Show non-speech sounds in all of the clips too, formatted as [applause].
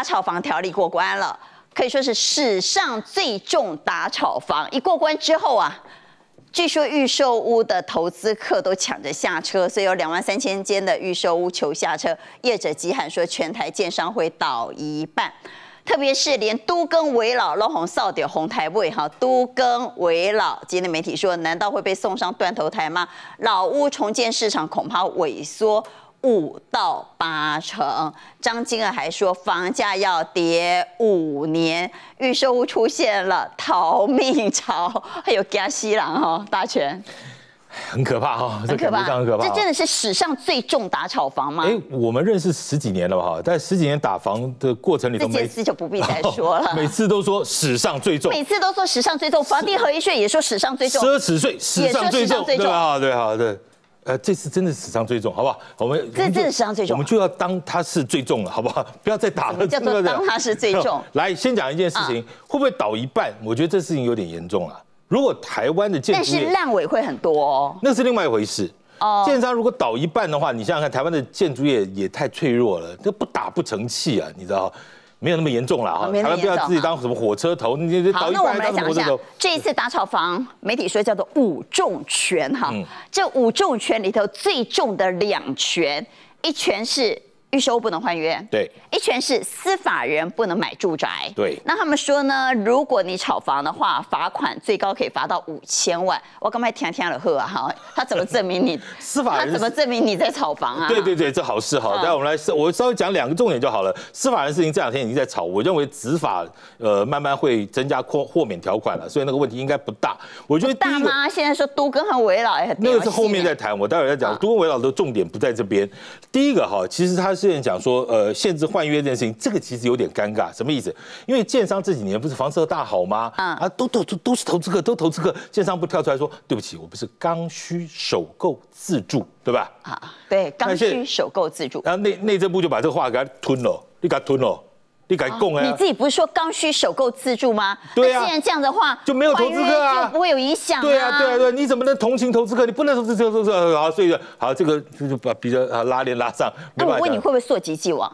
打炒房条例过关了，可以说是史上最重打炒房。一过关之后啊，据说预售屋的投资客都抢着下车，所以有两万三千间的预售屋求下车，业者急喊说全台建商会倒一半。特别是连都更维老、落红扫顶红台位哈，都更维老，今天媒体说难道会被送上断头台吗？老屋重建市场恐怕萎缩。五到八成，张金娥还说房价要跌五年，预售屋出现了逃命潮，还有加西郎哈，大全，很可怕哈，这很可怕，这真的是史上最重打炒房吗？哎，我们认识十几年了吧哈，在十几年打房的过程里头，这件事就不必再说了，每次 [laughs] 都说史上最重，每次都说史上最重，房地合一税也说史上最重，奢侈税史上最重，对吧？对，啊，对。呃，这次真的史上最重，好不好？我们这真的史上最重，我们就要当它是最重了，好不好？[laughs] 不要再打了，叫做当它是最重。[laughs] 来，先讲一件事情，会不会倒一半？我觉得这事情有点严重了。如果台湾的建筑是烂尾会很多，哦，那是另外一回事。哦，建商如果倒一半的话，你想想看，台湾的建筑业也太脆弱了，这不打不成器啊，你知道？没有那么严重了哈，台湾不要自己当什么火车头，那那那我们来讲一下，这一次打炒房，媒体说叫做五重拳哈，这五重拳里头最重的两拳，一拳是。预售不能换约，对，一全是司法人不能买住宅，对。那他们说呢，如果你炒房的话，罚款最高可以罚到五千万。我刚才听听了贺啊，哈，他怎么证明你 [laughs] 司法人？他怎么证明你在炒房啊？对对对，这好事哈。但我们来，我稍微讲两个重点就好了。司法人事情这两天已经在炒，我认为执法呃慢慢会增加豁豁免条款了，所以那个问题应该不大。我觉得大妈现在说都跟和围老也很那个是后面再谈，我待会再讲。都跟围老的重点不在这边。第一个哈，其实他。之前讲说，呃，限制换约这件事情，这个其实有点尴尬，什么意思？因为建商这几年不是房市大好吗？啊，都都都都是投资客，都投资客，建商不跳出来说，对不起，我不是刚需首购自住，对吧？啊，对，刚需首购自住，然后内内政部就把这个话给吞了，你给吞了。你供哎，你自己不是说刚需首购自助吗？那既然这样的话，就没有投资客啊，就不会有影响。对啊，对啊，对，你怎么能同情投资客？你不能投资这这就好，所以好，这个就把比较啊拉链拉上。那我问你会不会溯及既往？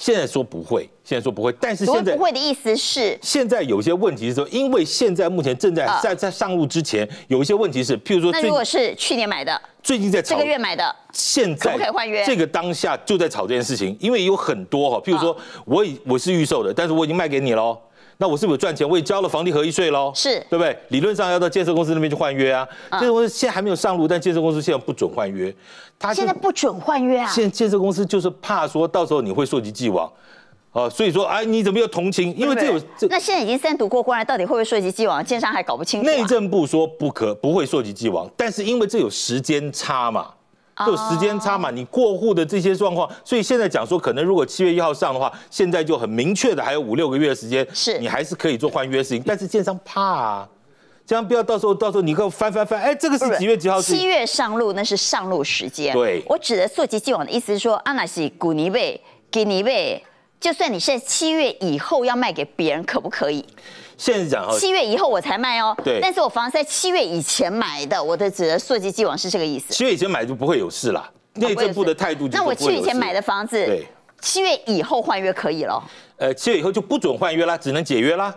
现在说不会，现在说不会，但是现在不会的意思是，现在有些问题是说，因为现在目前正在在在上路之前，有一些问题是，譬如说，那如果是去年买的，最近在炒这个月买的，现在可不可以换约？这个当下就在炒这件事情，因为有很多哈，譬如说，我已我是预售的，但是我已经卖给你喽。那我是不是赚钱？我也交了房地合一税喽，是，对不对？理论上要到建设公司那边去换约啊。建设公司现在还没有上路，但建设公司现在不准换约，他现在不准换约啊。现建设公司就是怕说到时候你会溯及既往，啊，所以说哎，你怎么又同情？因为这有这那现在已经三读过关了，到底会不会涉及既往？建商还搞不清楚。内政部说不可不会涉及既往，但是因为这有时间差嘛。就时间差嘛，你过户的这些状况，所以现在讲说，可能如果七月一号上的话，现在就很明确的还有五六个月的时间，是，你还是可以做换约情，但是建商怕啊，这样不要到时候到时候你我翻翻翻，哎，这个是几月几号？七月上路那是上路时间，对，我指的溯及既往的意思是说，阿那西古尼贝，古尼贝。就算你是七月以后要卖给别人，可不可以？现在讲哦，七月以后我才卖哦。对，但是我房子在七月以前买的，我的指的溯及既往是这个意思。七月以前买就不会有事啦。内政部的态度。那我七月以前买的房子，七月以后换约可以了。呃，七月以后就不准换约啦，只能解约啦。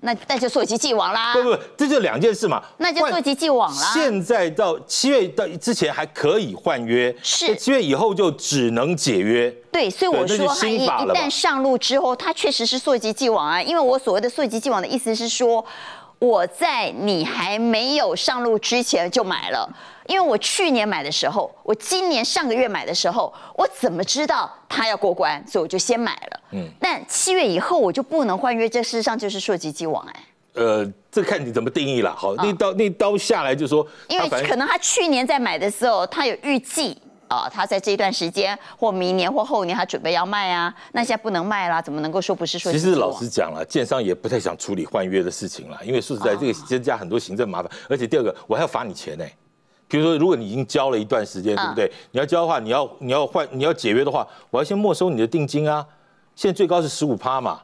那那就溯及既往啦。对不，这就两件事嘛。那就溯及既往啦。现在到七月到之前还可以换约，是七月以后就只能解约。对，所以我说新法一旦上路之后，它确实是溯及既往啊，因为我所谓的溯及既往的意思是说。我在你还没有上路之前就买了，因为我去年买的时候，我今年上个月买的时候，我怎么知道它要过关？所以我就先买了。嗯，但七月以后我就不能换约，这事实上就是硕及既王哎。呃，这看你怎么定义了。好，那刀那刀下来就说，因为可能他去年在买的时候，他有预计。啊，他在这一段时间或明年或后年，他准备要卖啊，那现在不能卖啦，怎么能够说不是说？其实老实讲了，建商也不太想处理换约的事情了，因为说实在，这个增加很多行政麻烦，而且第二个，我还要罚你钱呢。比如说，如果你已经交了一段时间，对不对？你要交的话，你要你要换你要解约的话，我要先没收你的定金啊。现在最高是十五趴嘛。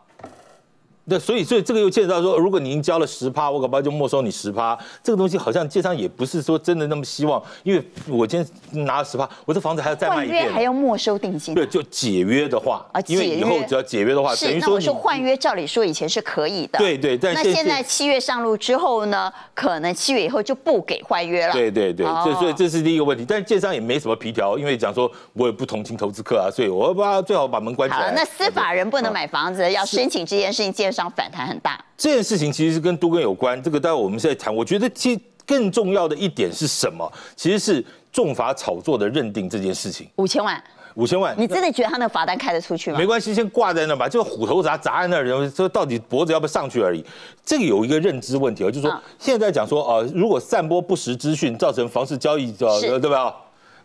那所以，所以这个又见到说，如果您交了十趴，我不好就没收你十趴。这个东西好像券商也不是说真的那么希望，因为我今天拿了十趴，我这房子还要再卖一点，还要没收定金。对，就解约的话啊，因为以后只要解约的话，等于说换约，照理说以前是可以的。对对。但那现在七月上路之后呢？可能七月以后就不给换约了。对对对，这所以这是第一个问题。但是建商也没什么皮条，因为讲说我也不同情投资客啊，所以我把最好把门关起来。那司法人不能买房子，要申请这件事情介绍。反弹很大，这件事情其实是跟都跟有关。这个待会我们再谈。我觉得其更重要的一点是什么？其实是重罚炒作的认定这件事情。五千万，五千万，你真的觉得他那罚单开得出去吗？没关系，先挂在那吧，就虎头铡砸在那，然后说到底脖子要不要上去而已。这个有一个认知问题，就是说现在讲说啊，如果散播不实资讯造成房市交易，呃，对不对？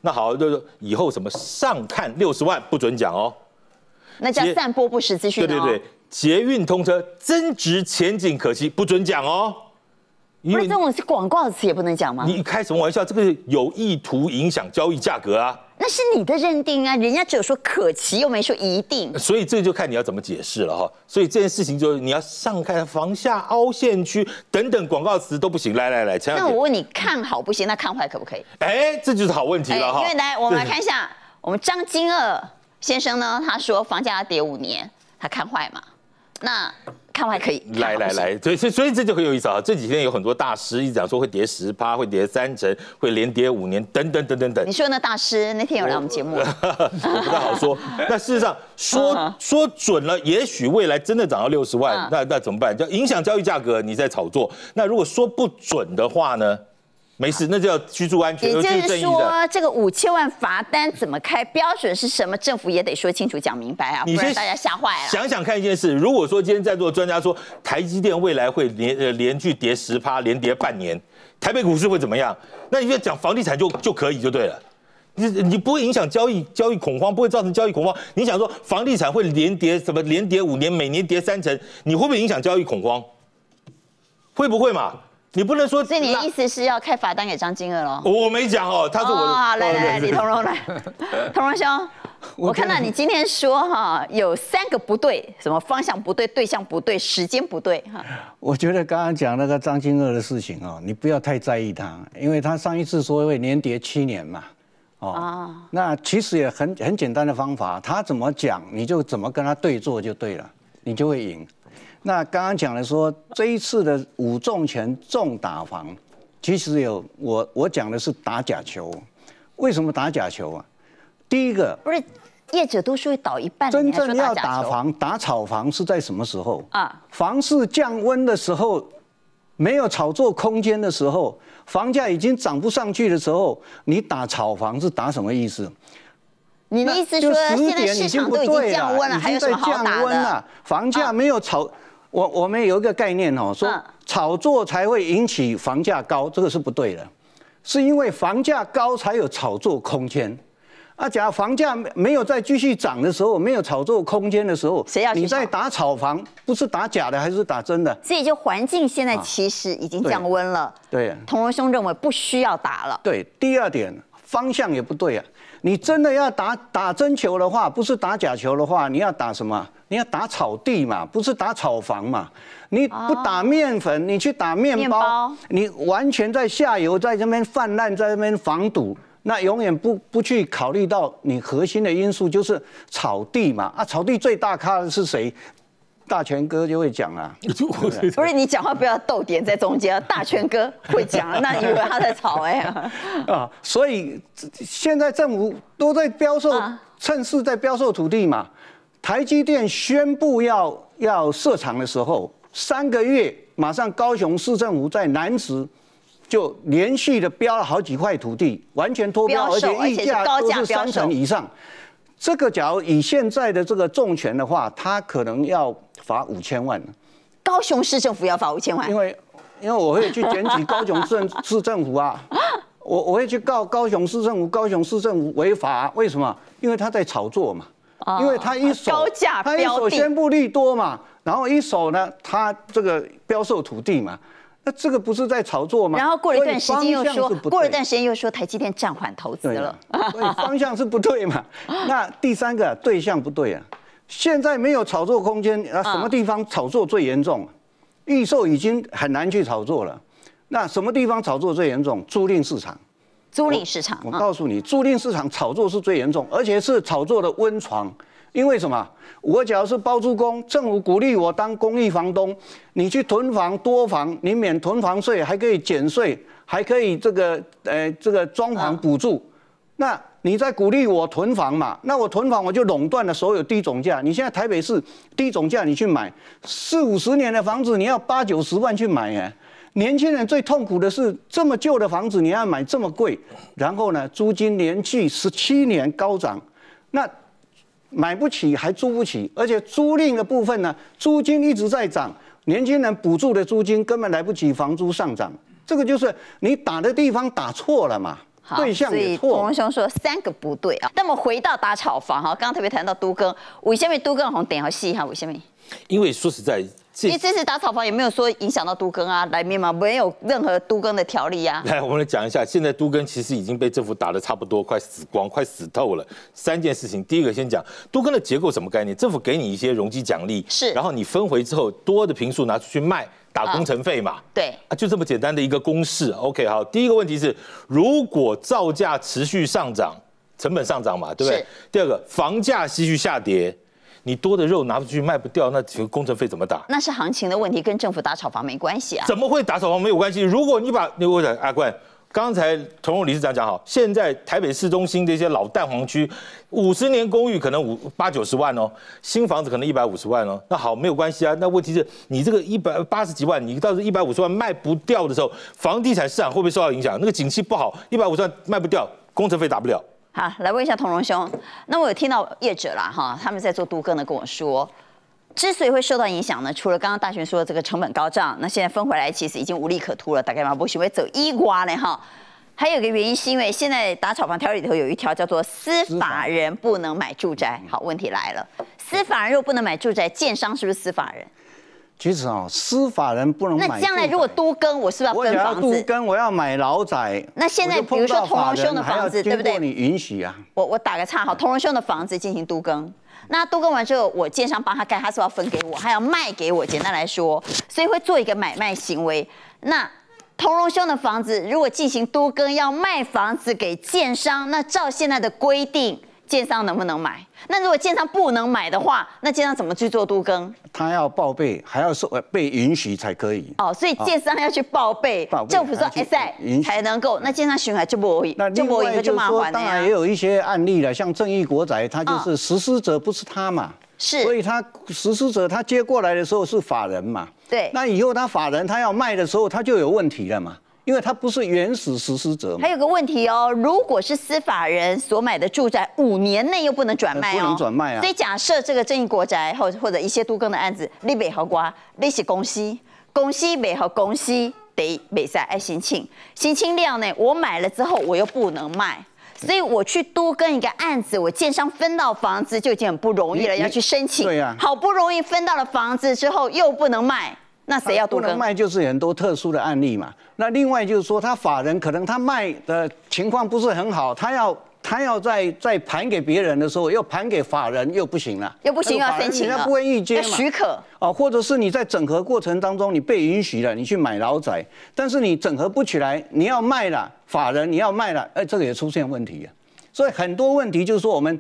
那好，就是以后什么上看六十万不准讲哦，那叫散播不实资讯，对对对。捷运通车增值前景可期，不准讲哦。因为这种是广告词，也不能讲吗？你开什么玩笑？这个是有意图影响交易价格啊！那是你的认定啊，人家只有说可期，又没说一定。所以这就看你要怎么解释了哈。所以这件事情就是你要上看房下凹陷区等等广告词都不行。来来来，那我问你看好不行，那看坏可不可以？哎，这就是好问题了哈。因为来，我们来看一下，我们张金二先生呢，他说房价要跌五年，他看坏嘛？那看我还可以，来来来，所以所以所以这就很有意思啊！这几天有很多大师一直讲说会跌十趴，会跌三成，会连跌五年，等等等等等。你说那大师那天有来我们节目？我 [laughs] 不太好说。[laughs] 那事实上说说准了，也许未来真的涨到六十万，那那怎么办？叫影响交易价格，你在炒作。那如果说不准的话呢？没事，那就居住安全。也就是说，这个五千万罚单怎么开，标准是什么，政府也得说清楚、讲明白啊，不然大家吓坏了。想想看一件事，如果说今天在座专家说台积电未来会连呃连续跌十趴，连跌半年，台北股市会怎么样？那你就讲房地产就就可以就对了。你你不会影响交易交易恐慌，不会造成交易恐慌。你想说房地产会连跌什么，连跌五年，每年跌三成，你会不会影响交易恐慌？会不会嘛？你不能说，即你的意思是要开罚单给张金额喽？我没讲哦，他说我。好，来来，李同荣来，同荣 [laughs] 兄，我看到你今天说哈，有三个不对，什么方向不对，对象不对，时间不对哈。我觉得刚刚讲那个张金额的事情哦，你不要太在意他，因为他上一次说会连跌七年嘛，哦，那其实也很很简单的方法，他怎么讲你就怎么跟他对坐就对了，你就会赢。那刚刚讲的说这一次的五重拳重打房，其实有我我讲的是打假球，为什么打假球啊？第一个不是业都是数倒一半，真正要打房打炒房是在什么时候啊？房市降温的时候，没有炒作空间的时候，房价已经涨不上去的时候，你打炒房是打什么意思？你的意思说现在市场都已经降温了，还在降温了，房价没有炒。我我们有一个概念哦，说炒作才会引起房价高，这个是不对的，是因为房价高才有炒作空间，啊，假如房价没有再继续涨的时候，没有炒作空间的时候，谁要你在打炒房，不是打假的，还是打真的？所以就环境现在其实已经降温了。对，同文兄认为不需要打了。对，第二点方向也不对啊。你真的要打打真球的话，不是打假球的话，你要打什么？你要打草地嘛，不是打草房嘛？你不打面粉，你去打面包，你完全在下游，在这边泛滥，在这边防堵，那永远不不去考虑到你核心的因素就是草地嘛？啊，草地最大咖的是谁？大权哥就会讲啊，[laughs] 不是你讲话不要逗点在中间。大权哥会讲，那以为他在吵哎。[laughs] 啊，所以现在政府都在标售，趁势在标售土地嘛。台积电宣布要要设厂的时候，三个月马上高雄市政府在南池就连续的标了好几块土地，完全脱标，而且溢价都是三成以上。这个假如以现在的这个重拳的话，他可能要罚五千万。高雄市政府要罚五千万。因为，因为我会去检举高雄市市政府啊，[laughs] 我我会去告高雄市政府，高雄市政府违法。为什么？因为他在炒作嘛，因为他一手高他一手宣布利多嘛，然后一手呢，他这个标售土地嘛。那这个不是在炒作吗？然后过了一段时间又说，过了一段时间又说台积电暂缓投资了，所以方向是不对嘛？[laughs] 那第三个对象不对啊！现在没有炒作空间啊！什么地方炒作最严重？预售已经很难去炒作了，那什么地方炒作最严重？租赁市场，租赁市场，我告诉你，租赁市场炒作是最严重，而且是炒作的温床。因为什么？我只要是包租公，政府鼓励我当公益房东，你去囤房多房，你免囤房税，还可以减税，还可以这个呃这个装潢补助，那你在鼓励我囤房嘛？那我囤房我就垄断了所有低总价。你现在台北市低总价你去买四五十年的房子，你要八九十万去买哎，年轻人最痛苦的是这么旧的房子你要买这么贵，然后呢租金连续十七年高涨，那。买不起还租不起，而且租赁的部分呢，租金一直在涨，年轻人补助的租金根本来不及房租上涨，这个就是你打的地方打错了嘛。对象也错。所以国文兄说三个不对啊。那么回到打炒房哈，刚刚特别谈到都更，我下面都更红，等一下哈，我下面。因为说实在，这这次打草房也没有说影响到都更啊，来面吗？没有任何都更的条例呀。[laughs] 来，我们来讲一下，现在都更其实已经被政府打的差不多，快死光，快死透了。三件事情，第一个先讲，都更的结构什么概念？政府给你一些容积奖励，是，然后你分回之后多的平数拿出去卖。打工程费嘛，对啊，就这么简单的一个公式。OK，好，第一个问题是，如果造价持续上涨，成本上涨嘛，对不对？第二个，房价继续下跌，你多的肉拿出去卖不掉，那几个工程费怎么打？那是行情的问题，跟政府打炒房没关系啊。怎么会打炒房没有关系？如果你把，那我想阿冠。刚才同荣理事长讲好，现在台北市中心这些老蛋黄区，五十年公寓可能五八九十万哦，新房子可能一百五十万哦。那好，没有关系啊。那问题是你这个一百八十几万，你到时候一百五十万卖不掉的时候，房地产市场会不会受到影响？那个景气不好，一百五十万卖不掉，工程费打不了。好，来问一下同荣兄，那我有听到业者啦哈，他们在做都更的跟我说。之所以会受到影响呢，除了刚刚大雄说的这个成本高涨，那现在分回来其实已经无利可图了，大概嘛不会走一瓜呢？哈。还有个原因是因为现在打炒房条里头有一条叫做司法人不能买住宅。好，问题来了，司法人又不能买住宅，建商是不是司法人？其实啊，司法人不能买。那将来如果都更，我是不是要？我房？要都更，我要买老宅。那现在比如说同荣兄的房子，对不对？你允许啊？我我打个岔哈，同荣兄的房子进行都更。那都更完之后，我建商帮他盖，他是要分给我，还要卖给我。简单来说，所以会做一个买卖行为。那同荣兄的房子如果进行都更要卖房子给建商，那照现在的规定。建商能不能买？那如果建商不能买的话，那建商怎么去做督更？他要报备，还要受被允许才可以。哦，所以建商要去报备，政府说哎塞，才能够。那建商巡海就摸一，那就另外就麻了。当然也有一些案例了，像正义国他它是实施者，不是他嘛，是，所以他实施者他接过来的时候是法人嘛，对，那以后他法人他要卖的时候，他就有问题了嘛。因为它不是原始实施者还有个问题哦，如果是司法人所买的住宅，五年内又不能转卖哦，不能转卖啊。所以假设这个争议国宅或或者一些都更的案子，你卖和瓜，你息公司，公司北和公司得北啥？爱心庆，新庆料呢，我买了之后我又不能卖，所以我去多跟一个案子，我建商分到房子就已经很不容易了，要去申请，对呀，好不容易分到了房子之后又不能卖。那谁要不能卖就是很多特殊的案例嘛。那另外就是说，他法人可能他卖的情况不是很好，他要他要在在盘给别人的时候，又盘给法人又不行了，又不行了，要请钱，人家不会预接嘛，许可啊，或者是你在整合过程当中你被允许了，你去买老宅，但是你整合不起来，你要卖了法人，你要卖了，哎，这个也出现问题啊。所以很多问题就是说我们。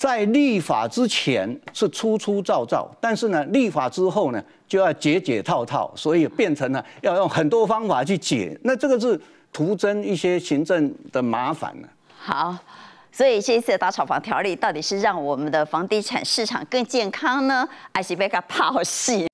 在立法之前是粗粗造造，但是呢，立法之后呢，就要解解套套，所以变成了要用很多方法去解，那这个是徒增一些行政的麻烦了。好，所以这一次的打炒房条例到底是让我们的房地产市场更健康呢，还是被它泡戏？